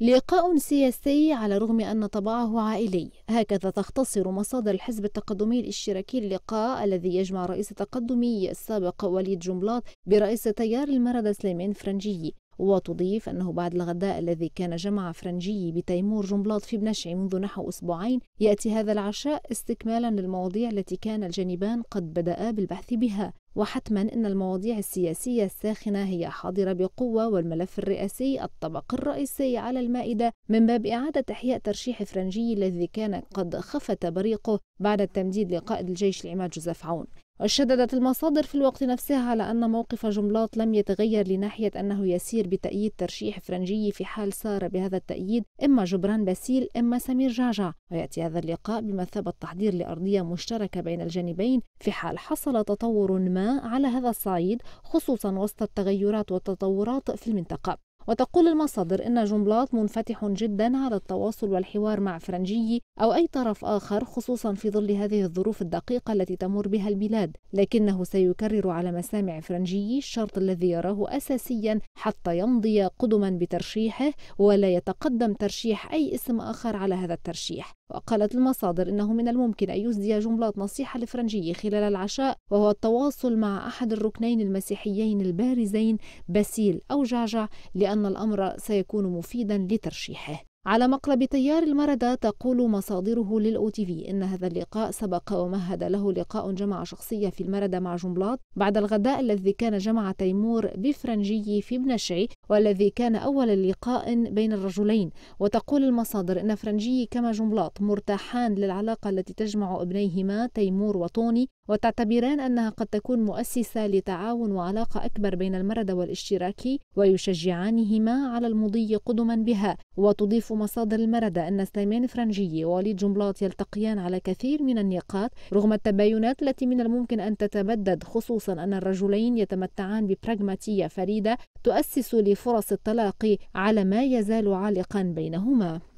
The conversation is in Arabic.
لقاء سياسي على الرغم أن طبعه عائلي هكذا تختصر مصادر الحزب التقدمي الاشتراكي اللقاء الذي يجمع رئيس التقدمي السابق وليد جملاط برئيس تيار المرد سليمان فرنجي وتضيف أنه بعد الغداء الذي كان جمع فرنجي بتيمور جملاط في بنشعي منذ نحو أسبوعين يأتي هذا العشاء استكمالا للمواضيع التي كان الجانبان قد بدأ بالبحث بها وحتما أن المواضيع السياسية الساخنة هي حاضرة بقوة والملف الرئاسي الطبق الرئيسي على المائدة من باب إعادة إحياء ترشيح فرنجي الذي كان قد خفت بريقه بعد التمديد لقائد الجيش العماد جوزيف عون وشددت المصادر في الوقت نفسها على أن موقف جملاط لم يتغير لناحية أنه يسير بتأييد ترشيح فرنجي في حال سار بهذا التأييد إما جبران باسيل إما سمير جعجع ويأتي هذا اللقاء بمثابة تحضير لأرضية مشتركة بين الجانبين في حال حصل تطور ما على هذا الصعيد خصوصا وسط التغيرات والتطورات في المنطقة وتقول المصادر أن جنبلاط منفتح جدا على التواصل والحوار مع فرنجي أو أي طرف آخر خصوصا في ظل هذه الظروف الدقيقة التي تمر بها البلاد لكنه سيكرر على مسامع فرنجي الشرط الذي يراه أساسيا حتى يمضي قدما بترشيحه ولا يتقدم ترشيح أي اسم آخر على هذا الترشيح وقالت المصادر إنه من الممكن أن يسدي جنبلاط نصيحة لفرنجي خلال العشاء وهو التواصل مع أحد الركنين المسيحيين البارزين باسيل أو جعجع لأن أن الأمر سيكون مفيدا لترشيحه على مقلب تيار المردة تقول مصادره للأو تي في إن هذا اللقاء سبق ومهد له لقاء جمع شخصية في المردة مع جنبلاط بعد الغداء الذي كان جمع تيمور بفرنجي في بنشعي والذي كان أول لقاء بين الرجلين وتقول المصادر إن فرنجي كما جنبلاط مرتاحان للعلاقة التي تجمع ابنيهما تيمور وطوني وتعتبران أنها قد تكون مؤسسة لتعاون وعلاقة أكبر بين المرد والاشتراكي ويشجعانهما على المضي قدما بها وتضيف مصادر المردة أن سليمان فرنجي ووليد جملاط يلتقيان على كثير من النقاط رغم التباينات التي من الممكن أن تتبدد خصوصا أن الرجلين يتمتعان ببراغماتية فريدة تؤسس لفرص التلاقي على ما يزال عالقا بينهما